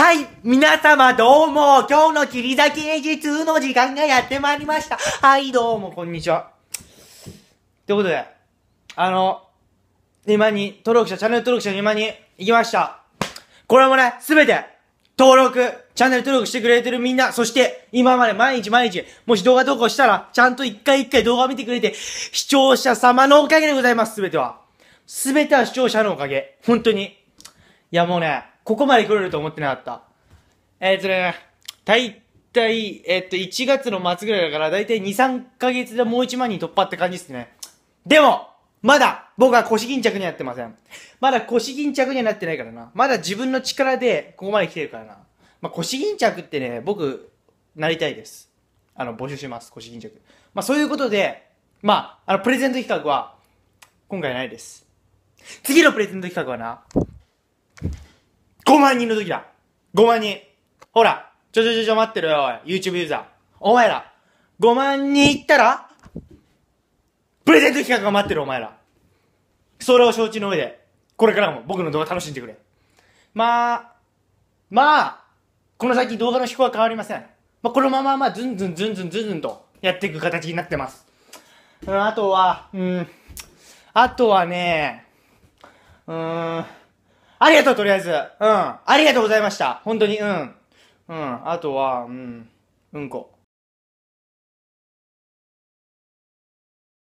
はい、皆様どうも、今日の切り裂き演技2の時間がやってまいりました。はい、どうも、こんにちは。ということで、あの、今に、登録者、チャンネル登録者の今に行きました。これもね、すべて、登録、チャンネル登録してくれてるみんな、そして、今まで毎日毎日、もし動画投稿したら、ちゃんと一回一回動画見てくれて、視聴者様のおかげでございます、すべては。すべては視聴者のおかげ。本当に。いや、もうね、ここまで来れると思ってなかった。えー、っとね、大体、えー、っと、1月の末ぐらいだから、大体2、3ヶ月でもう1万人突破って感じですね。でも、まだ、僕は腰巾着にはってません。まだ腰巾着にはなってないからな。まだ自分の力で、ここまで来てるからな。まあ、腰巾着ってね、僕、なりたいです。あの、募集します、腰巾着。まあ、そういうことで、まあ、あの、プレゼント企画は、今回ないです。次のプレゼント企画はな、5万人の時だ !5 万人ほらちょちょちょちょ待ってるよ、おい !YouTube ユーザーお前ら !5 万人いったらプレゼント企画が待ってるお前らそれを承知の上で、これからも僕の動画楽しんでくれ。まあ、まあ、この先動画の飛行は変わりません。まあ、このまま、まあ、ずんずんずんずんずんずんとやっていく形になってます。うん、あとは、うん、あとはね、うーん、ありがとう、とりあえず。うん。ありがとうございました。本当に、うん。うん。あとは、うん。うんこ。